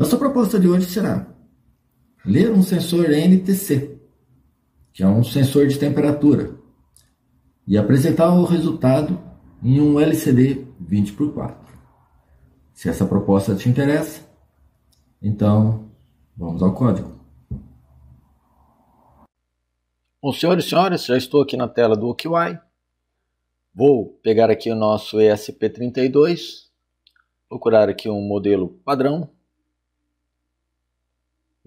Nossa proposta de hoje será ler um sensor NTC, que é um sensor de temperatura, e apresentar o resultado em um LCD 20x4. Se essa proposta te interessa, então vamos ao código. Bom, senhores e senhoras, já estou aqui na tela do OKY. Vou pegar aqui o nosso ESP32, procurar aqui um modelo padrão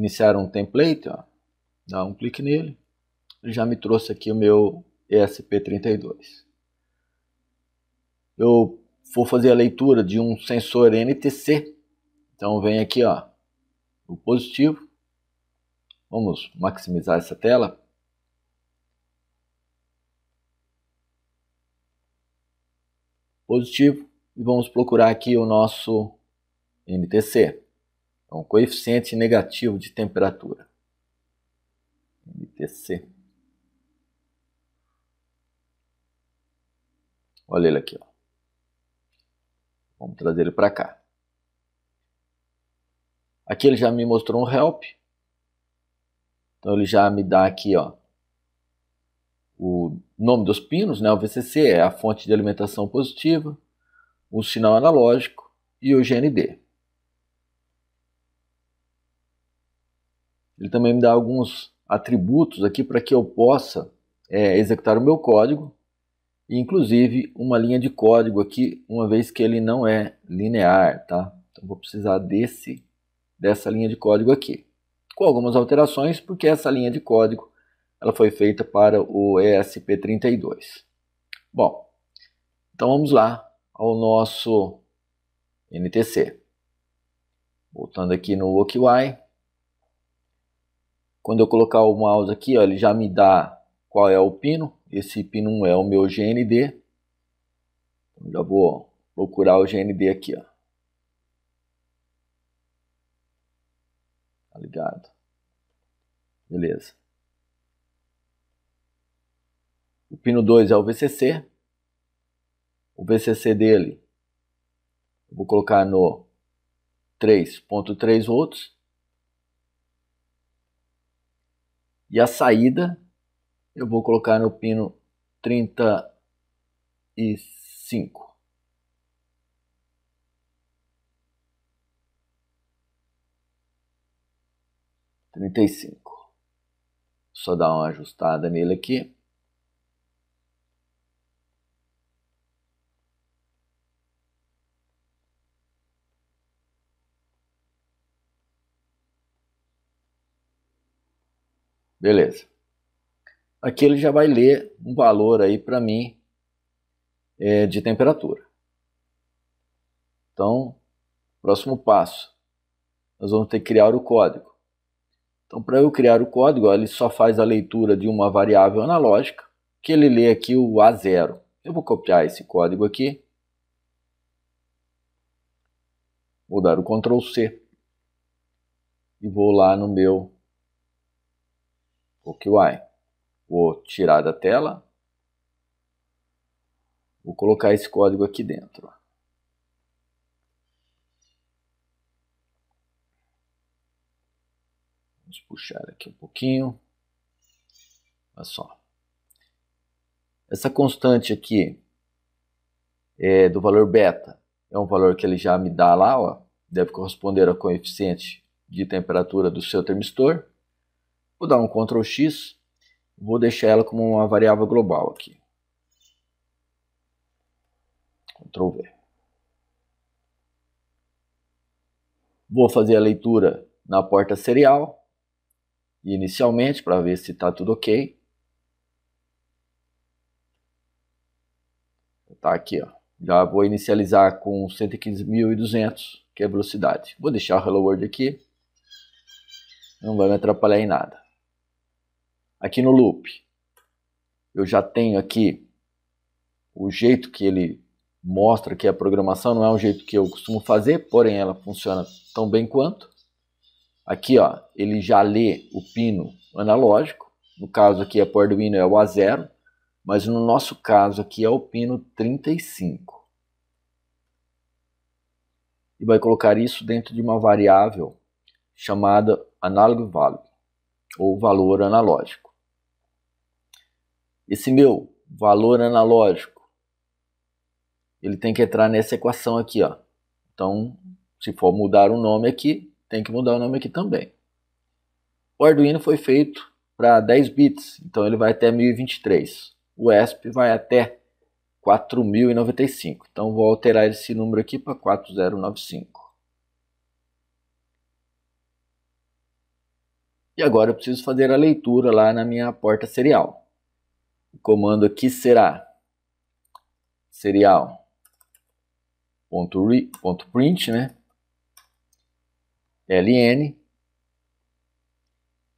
iniciar um template, ó, dá um clique nele, ele já me trouxe aqui o meu ESP32. Eu vou fazer a leitura de um sensor NTC, então vem aqui ó, o positivo, vamos maximizar essa tela, positivo, e vamos procurar aqui o nosso NTC. Então, coeficiente negativo de temperatura. MTC. Olha ele aqui. Ó. Vamos trazer ele para cá. Aqui ele já me mostrou um help. Então ele já me dá aqui ó, o nome dos pinos, né? o VCC é a fonte de alimentação positiva, o sinal analógico e o GND. ele também me dá alguns atributos aqui para que eu possa é, executar o meu código, inclusive uma linha de código aqui, uma vez que ele não é linear, tá? Então vou precisar desse, dessa linha de código aqui, com algumas alterações, porque essa linha de código ela foi feita para o ESP32. Bom, então vamos lá ao nosso NTC. Voltando aqui no OKY, quando eu colocar o mouse aqui, ó, ele já me dá qual é o pino. Esse pino 1 é o meu GND. Então, já vou procurar o GND aqui. Ó. Tá ligado? Beleza. O pino 2 é o VCC. O VCC dele, vou colocar no 3.3 volts. E a saída, eu vou colocar no pino 35. Trinta e cinco. Só dar uma ajustada nele aqui. Beleza. Aqui ele já vai ler um valor aí para mim é, de temperatura. Então, próximo passo. Nós vamos ter que criar o código. Então, para eu criar o código, ó, ele só faz a leitura de uma variável analógica, que ele lê aqui o A0. Eu vou copiar esse código aqui. Vou dar o Ctrl C. E vou lá no meu o QI. Vou tirar da tela. Vou colocar esse código aqui dentro. Vamos puxar aqui um pouquinho. Olha só. Essa constante aqui é do valor beta é um valor que ele já me dá lá, ó, deve corresponder ao coeficiente de temperatura do seu termistor. Vou dar um Ctrl X, vou deixar ela como uma variável global aqui. Ctrl V. Vou fazer a leitura na porta serial, inicialmente, para ver se está tudo ok. Está aqui, ó. Já vou inicializar com 115.200, que é a velocidade. Vou deixar o Hello World aqui. Não vai me atrapalhar em nada aqui no loop. Eu já tenho aqui o jeito que ele mostra que a programação não é um jeito que eu costumo fazer, porém ela funciona tão bem quanto. Aqui ó, ele já lê o pino analógico, no caso aqui a por do Arduino é o A0, mas no nosso caso aqui é o pino 35. E vai colocar isso dentro de uma variável chamada analog value, ou valor analógico esse meu valor analógico, ele tem que entrar nessa equação aqui, ó. Então, se for mudar o nome aqui, tem que mudar o nome aqui também. O Arduino foi feito para 10 bits, então ele vai até 1023. O ESP vai até 4095. Então vou alterar esse número aqui para 4095. E agora eu preciso fazer a leitura lá na minha porta serial o comando aqui será serial ponto, ponto print, né? ln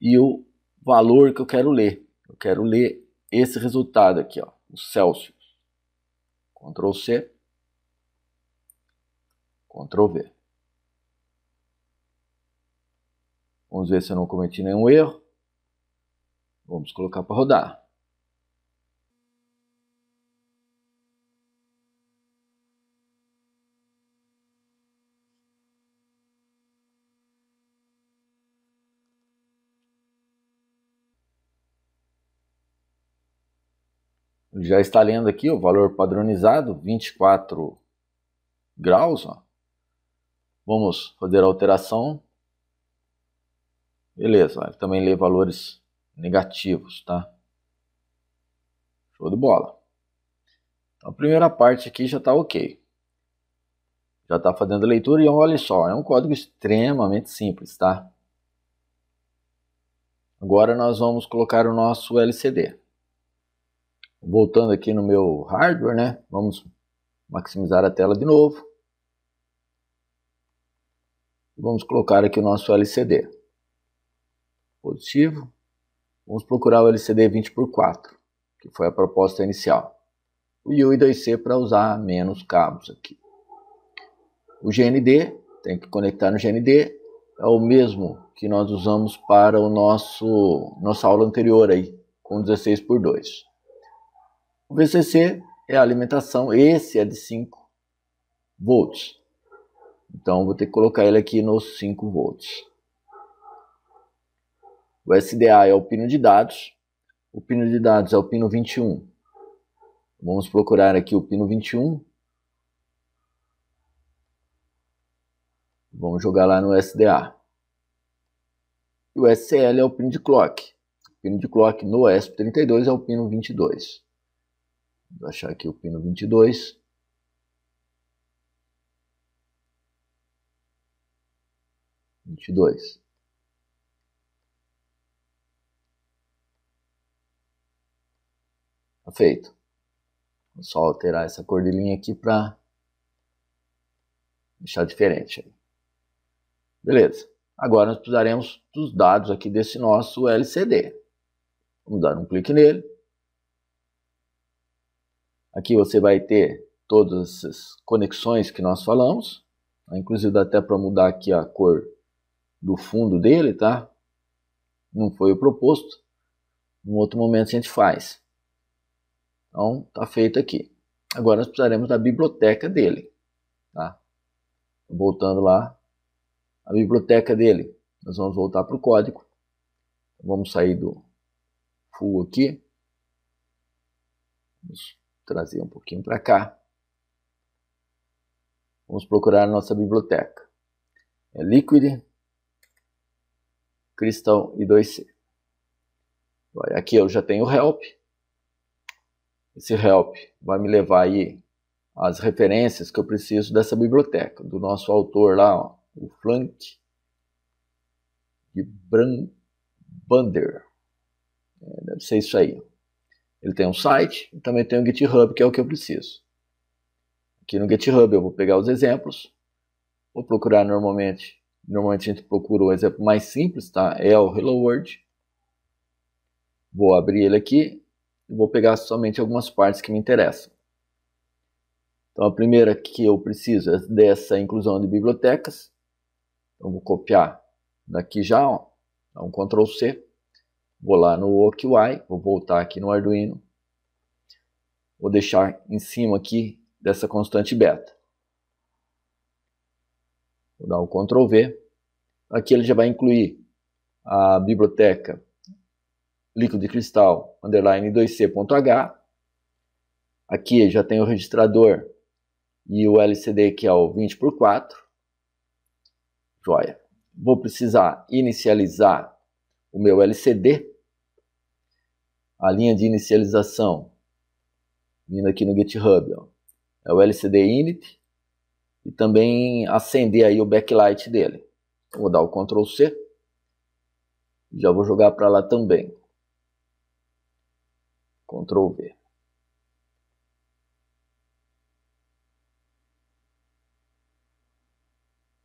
e o valor que eu quero ler. Eu quero ler esse resultado aqui, ó, o Celsius. Ctrl C, Ctrl V. Vamos ver se eu não cometi nenhum erro. Vamos colocar para rodar. já está lendo aqui o valor padronizado, 24 graus. Ó. Vamos fazer a alteração. Beleza, ele também lê valores negativos, tá? Show de bola. Então, a primeira parte aqui já está ok. Já está fazendo a leitura e olha só, é um código extremamente simples, tá? Agora nós vamos colocar o nosso LCD. Voltando aqui no meu hardware, né? Vamos maximizar a tela de novo. Vamos colocar aqui o nosso LCD. Positivo. Vamos procurar o LCD 20x4, que foi a proposta inicial. O UI2C para usar menos cabos aqui. O GND, tem que conectar no GND, é o mesmo que nós usamos para o nosso nossa aula anterior aí, com 16 por 2. O VCC é a alimentação, esse é de 5 volts. Então vou ter que colocar ele aqui nos 5 volts. O SDA é o pino de dados. O pino de dados é o pino 21. Vamos procurar aqui o pino 21. Vamos jogar lá no SDA. E o SCL é o pino de clock. O pino de clock no ESP32 é o pino 22. Vou achar aqui o pino 22. Vinte e dois. Tá feito. Vou só alterar essa cor de linha aqui para deixar diferente. Beleza. Agora nós precisaremos dos dados aqui desse nosso LCD. Vamos dar um clique nele. Aqui você vai ter todas as conexões que nós falamos, né? inclusive dá até para mudar aqui a cor do fundo dele, tá? Não foi o proposto. Em outro momento a gente faz. Então, tá feito aqui. Agora nós precisaremos da biblioteca dele, tá? Voltando lá, a biblioteca dele. Nós vamos voltar para o código. Vamos sair do full aqui. Vamos trazer um pouquinho para cá. Vamos procurar nossa biblioteca. É Liquid, Crystal e 2C. Aqui eu já tenho help. Esse help vai me levar aí as referências que eu preciso dessa biblioteca, do nosso autor lá, ó, o Frank de Brand Bander. É, deve ser isso aí. Ele tem um site e também tem um GitHub, que é o que eu preciso. Aqui no GitHub eu vou pegar os exemplos, vou procurar normalmente, normalmente a gente procura o exemplo mais simples, tá? É o Hello World. Vou abrir ele aqui e vou pegar somente algumas partes que me interessam. Então a primeira que eu preciso é dessa inclusão de bibliotecas. Então, eu vou copiar daqui já, ó, dá um Ctrl C. Vou lá no OQI, vou voltar aqui no Arduino. Vou deixar em cima aqui dessa constante beta. Vou dar um Ctrl V. Aqui ele já vai incluir a biblioteca líquido de cristal underline 2c.h. Aqui já tem o registrador e o LCD que é o 20 por 4. Joia. Vou precisar inicializar o meu LCD a linha de inicialização, vindo aqui no GitHub, ó, é o LCD init e também acender aí o backlight dele. Vou dar o Ctrl C, já vou jogar para lá também. Ctrl V.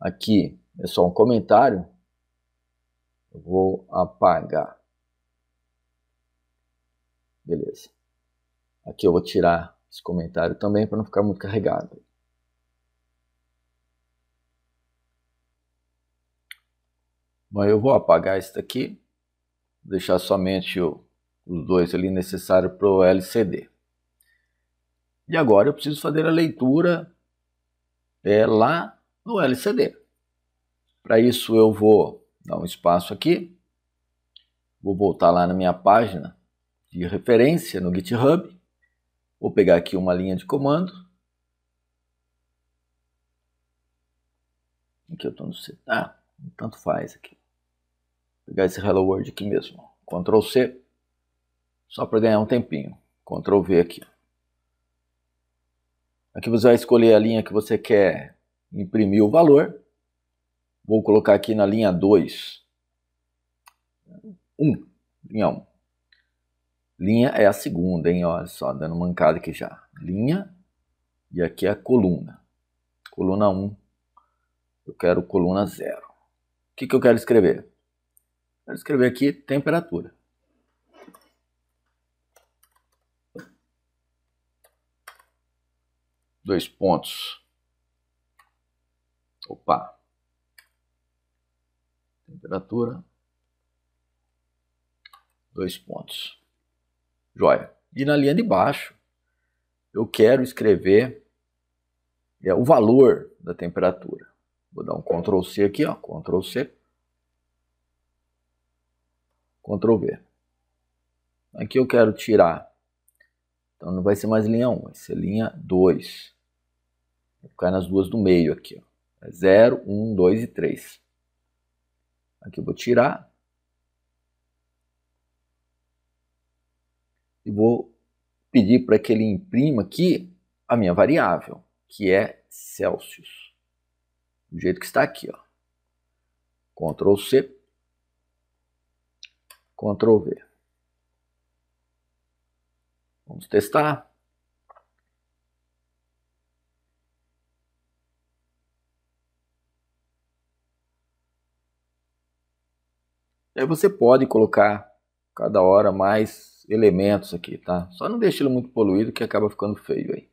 Aqui é só um comentário. vou apagar. Beleza. Aqui eu vou tirar esse comentário também para não ficar muito carregado. Bom, eu vou apagar isso daqui, deixar somente o, os dois ali necessários para o LCD. E agora eu preciso fazer a leitura é, lá no LCD. Para isso eu vou dar um espaço aqui, vou voltar lá na minha página de referência no GitHub. Vou pegar aqui uma linha de comando. Aqui eu estou no C. Ah, tanto faz aqui. Vou pegar esse Hello World aqui mesmo. Ctrl C, só para ganhar um tempinho. Ctrl V aqui. Aqui você vai escolher a linha que você quer imprimir o valor. Vou colocar aqui na linha 2. 1. Um, linha 1. Um. Linha é a segunda, hein? Olha só, dando mancada aqui já. Linha e aqui é a coluna. Coluna 1. Eu quero coluna 0. O que, que eu quero escrever? Eu quero escrever aqui temperatura. Dois pontos. Opa. Temperatura. Dois pontos. Joia. E na linha de baixo, eu quero escrever é, o valor da temperatura. Vou dar um Ctrl C aqui, ó, Ctrl C. Ctrl V. Aqui eu quero tirar. Então não vai ser mais linha 1, vai ser linha 2. Vou ficar nas duas do meio aqui. Ó. É 0, 1, 2 e 3. Aqui eu vou tirar. e vou pedir para que ele imprima aqui a minha variável, que é Celsius. Do jeito que está aqui, ó. Ctrl C, Ctrl V. Vamos testar. E aí você pode colocar cada hora mais elementos aqui, tá? Só não deixe ele muito poluído que acaba ficando feio aí.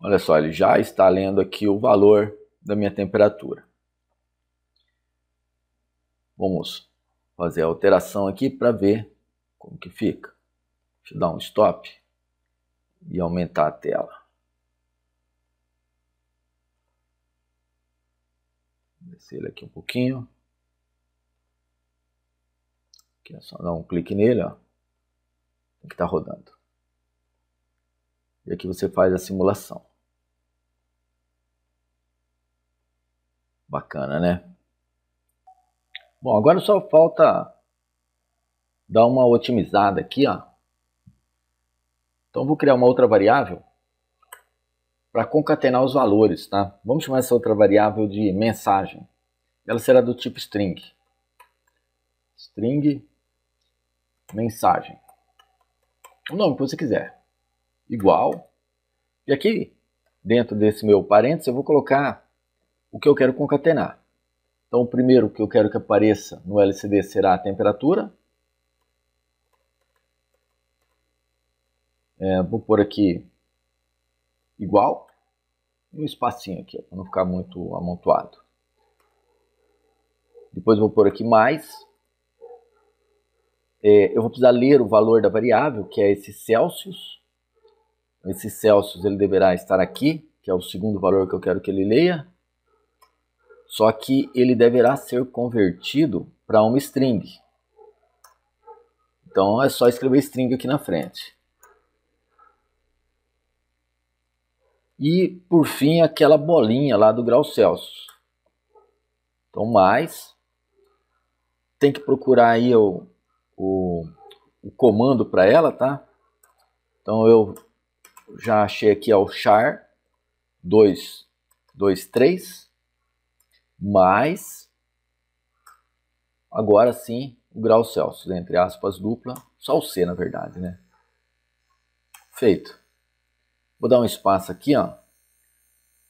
Olha só, ele já está lendo aqui o valor da minha temperatura. Vamos fazer a alteração aqui para ver como que fica. Deixa eu dar um stop e aumentar a tela. Descer ele aqui um pouquinho. Aqui é só dar um clique nele, ó. Tem que estar tá rodando. E aqui você faz a simulação. Bacana, né? Bom, agora só falta dar uma otimizada aqui, ó. Então vou criar uma outra variável para concatenar os valores, tá? Vamos chamar essa outra variável de mensagem. Ela será do tipo string. String mensagem. O nome que você quiser. Igual. E aqui, dentro desse meu parênteses, eu vou colocar o que eu quero concatenar. Então, o primeiro que eu quero que apareça no LCD será a temperatura. É, vou pôr aqui igual um espacinho aqui, para não ficar muito amontoado. Depois vou pôr aqui mais. É, eu vou precisar ler o valor da variável, que é esse Celsius. Esse Celsius ele deverá estar aqui, que é o segundo valor que eu quero que ele leia. Só que ele deverá ser convertido para uma string. Então é só escrever string aqui na frente. E, por fim, aquela bolinha lá do grau Celsius. Então, mais. Tem que procurar aí o, o, o comando para ela, tá? Então, eu já achei aqui ao char 2, 2, 3, mais, agora sim, o grau Celsius, entre aspas, dupla, só o C na verdade, né? Feito. Vou dar um espaço aqui, ó,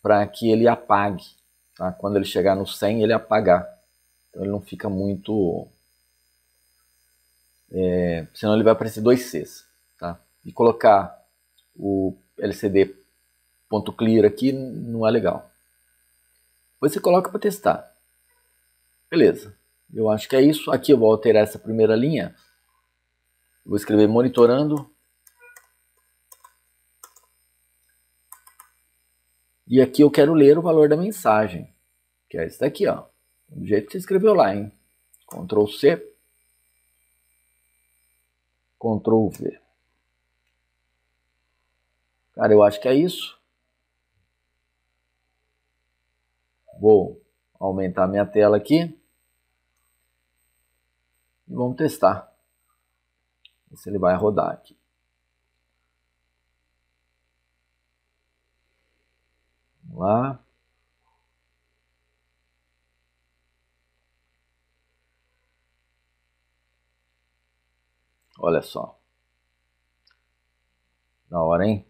para que ele apague. Tá? Quando ele chegar no 100, ele apagar. Então ele não fica muito... É, senão ele vai aparecer dois Cs. Tá? E colocar o lcd.clear aqui não é legal. Depois você coloca para testar. Beleza. Eu acho que é isso. Aqui eu vou alterar essa primeira linha. Vou escrever monitorando E aqui eu quero ler o valor da mensagem, que é esse daqui, ó. Do jeito que você escreveu lá, hein? Ctrl C, Ctrl V. Cara, eu acho que é isso. Vou aumentar minha tela aqui. E vamos testar. Ver se ele vai rodar aqui. lá. Olha só. Da hora, hein?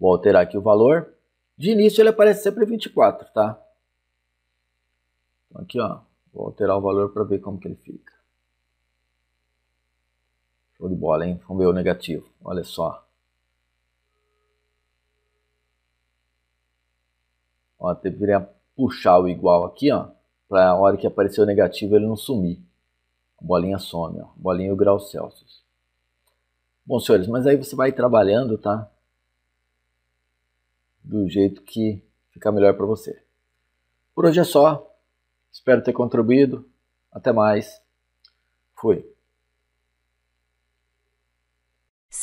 Vou alterar aqui o valor. De início ele aparece sempre 24, tá? Então, aqui, ó. Vou alterar o valor para ver como que ele fica. Show de bola, hein? Vamos ver o negativo. Olha só. Ó, deveria puxar o igual aqui, ó, para a hora que aparecer o negativo ele não sumir. A bolinha some, ó, bolinha e o grau Celsius. Bom, senhores, mas aí você vai trabalhando, tá? Do jeito que ficar melhor para você. Por hoje é só. Espero ter contribuído. Até mais. Fui.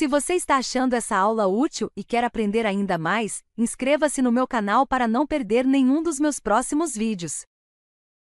Se você está achando essa aula útil e quer aprender ainda mais, inscreva-se no meu canal para não perder nenhum dos meus próximos vídeos.